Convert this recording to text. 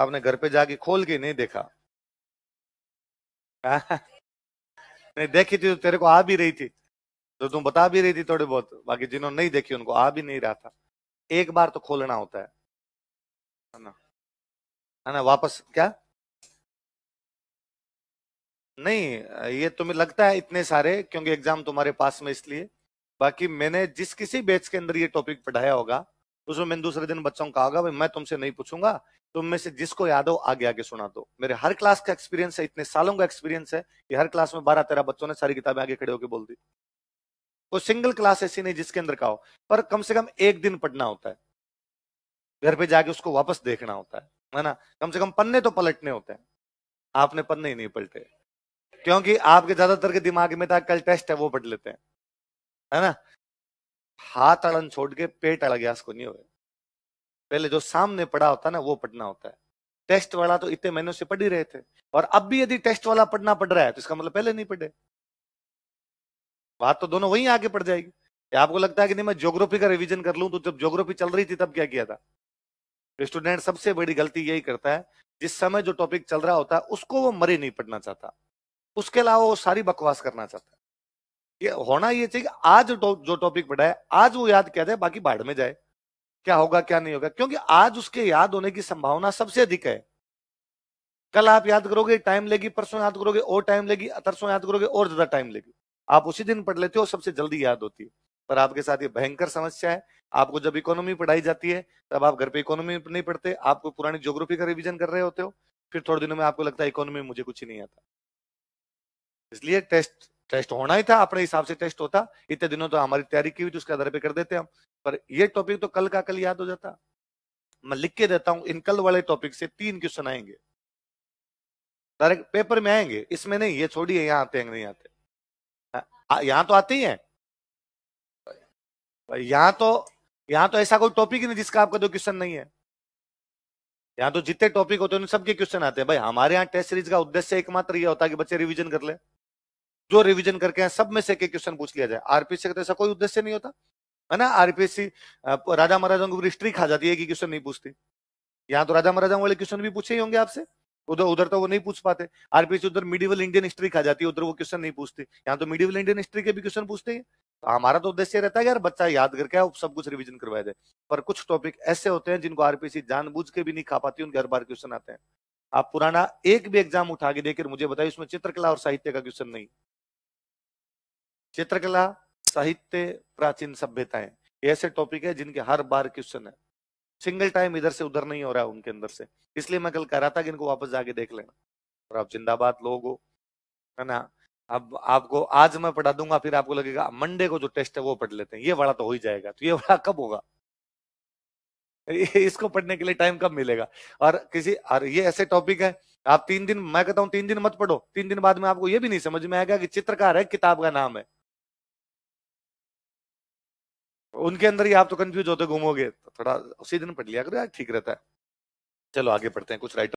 आपने घर पे जाके खोल के नहीं देखा नहीं देखी थी तो तेरे को आ भी रही थी तो तुम बता भी रही थी थोड़ी बहुत बाकी जिन्होंने नहीं देखी उनको आ भी नहीं रहा था एक बार तो खोलना होता है ना है ना वापस क्या नहीं ये तुम्हें लगता है इतने सारे क्योंकि एग्जाम तुम्हारे पास में इसलिए बाकी मैंने जिस किसी बैच के अंदर ये टॉपिक पढ़ाया होगा उसमें मैंने दूसरे दिन बच्चों को कहा भाई मैं तुमसे नहीं पूछूंगा तुम में से जिसको याद हो आगे आगे सुना दो मेरे हर क्लास का एक्सपीरियंस है इतने सालों का एक्सपीरियंस है कि हर क्लास में बारह तेरह बच्चों ने सारी किताबें आगे खड़े होकर बोल दी कोई सिंगल क्लास ऐसी नहीं जिसके अंदर का हो पर कम से कम एक दिन पढ़ना होता है घर पे जाके उसको वापस देखना होता है है ना कम से कम पन्ने तो पलटने होते हैं आपने पन्ने ही नहीं पलटे क्योंकि आपके ज्यादातर के दिमाग में था कल टेस्ट है वो पढ़ लेते हैं है ना हाथ अड़न छोड़ के पेट अड़ गया उसको नहीं हुए पहले जो सामने पड़ा होता है ना वो पढ़ना होता है टेस्ट वाला तो इतने महीनों से पढ़ ही रहे थे और अब भी यदि टेस्ट वाला पढ़ना पड़ रहा है तो इसका मतलब पहले नहीं पढ़े बात तो दोनों वहीं आगे पड़ जाएगी आपको लगता है कि नहीं मैं ज्योग्राफी का रिवीजन कर लूं तो जब ज्योग्राफी चल रही थी तब क्या किया था स्टूडेंट तो सबसे बड़ी गलती यही करता है जिस समय जो टॉपिक चल रहा होता है उसको वो मरे नहीं पढ़ना चाहता उसके अलावा वो सारी बकवास करना चाहता है ये होना ये चाहिए कि आज जो टॉपिक पढ़ा है आज वो याद किया जाए बाकी बाढ़ में जाए क्या होगा क्या नहीं होगा क्योंकि आज उसके याद होने की संभावना सबसे अधिक है कल आप याद करोगे टाइम लेगी परसों याद करोगे और टाइम लेगी तरसों याद करोगे और ज्यादा टाइम लेगी आप उसी दिन पढ़ लेते हो सबसे जल्दी याद होती है पर आपके साथ ये भयंकर समस्या है आपको जब इकोनॉमी पढ़ाई जाती है तब आप घर पे इकोनॉमी नहीं पढ़ते आपको पुरानी ज्योग्राफी का रिविजन कर रहे होते हो फिर थोड़े दिनों में आपको लगता है इकोनॉमी मुझे कुछ ही नहीं आता इसलिए टेस्ट टेस्ट होना ही था अपने हिसाब से टेस्ट होता इतने दिनों तो हमारी तैयारी की हुई थी उसके आधार पर कर देते हम पर ये टॉपिक तो कल का कल याद हो जाता मैं लिख के देता हूं इन कल वाले टॉपिक से तीन क्वेश्चन आएंगे डायरेक्ट पेपर में आएंगे इसमें नहीं ये छोड़िए यहाँ आते हैं नहीं आते यहाँ तो आते ही है यहाँ तो यहाँ तो ऐसा कोई टॉपिक ही नहीं जिसका आपका दो क्वेश्चन नहीं है यहाँ तो जितने टॉपिक होते हैं उन सबके क्वेश्चन आते हैं भाई हमारे यहाँ टेस्ट सीरीज का उद्देश्य एकमात्र ये होता है कि बच्चे रिवीजन कर ले जो रिविजन करके हैं सब में से एक क्वेश्चन पूछ लिया जाए आरपीएससी का तो ऐसा कोई उद्देश्य नहीं होता है ना आरपीएससी राजा महाराजाओं की हिस्ट्री खा जाती है कि क्वेश्चन नहीं पूछती यहाँ तो राजा महाराजा वाले क्वेश्चन भी पूछे ही होंगे आपसे उधर उधर तो वो नहीं पूछ पाते आरपीएससी उधर मिडिवल इंडियन हिस्ट्री खा जाती है उधर वो क्वेश्चन नहीं पूछते यहाँ तो मिडिवल इंडियन हिस्ट्री के भी क्वेश्चन पूछते हैं तो हमारा तो उद्देश्य रहता है यार बच्चा याद करके आप सब कुछ रिवीजन करवाए दे पर कुछ टॉपिक ऐसे होते हैं जिनको आरपीसी जानबूझ के भी नहीं खा पाती उनके हर बार क्वेश्चन आते हैं आप पुराना एक भी एग्जाम उठा के देकर मुझे बताइए उसमें चित्रकला और साहित्य का क्वेश्चन नहीं चित्रकला साहित्य प्राचीन सभ्यताएं ऐसे टॉपिक है जिनके हर बार क्वेश्चन है सिंगल टाइम इधर से उधर नहीं हो रहा है उनके अंदर से इसलिए मैं कल कह रहा था कि इनको वापस जाके देख लेना और आप जिंदाबाद लोग हो है ना अब आपको आज मैं पढ़ा दूंगा फिर आपको लगेगा मंडे को जो टेस्ट है वो पढ़ लेते हैं ये वाला तो हो ही जाएगा तो ये वाला कब होगा इसको पढ़ने के लिए टाइम कब मिलेगा और किसी और ये ऐसे टॉपिक है आप तीन दिन मैं कहता हूँ तीन दिन मत पढ़ो तीन दिन बाद में आपको ये भी नहीं समझ में आएगा कि चित्रकार है किताब का नाम है उनके अंदर ही आप तो कंफ्यूज होते घूमोगे तो थोड़ा उसी दिन पढ़ लिया करो यार ठीक रहता है चलो आगे पढ़ते हैं कुछ राइटर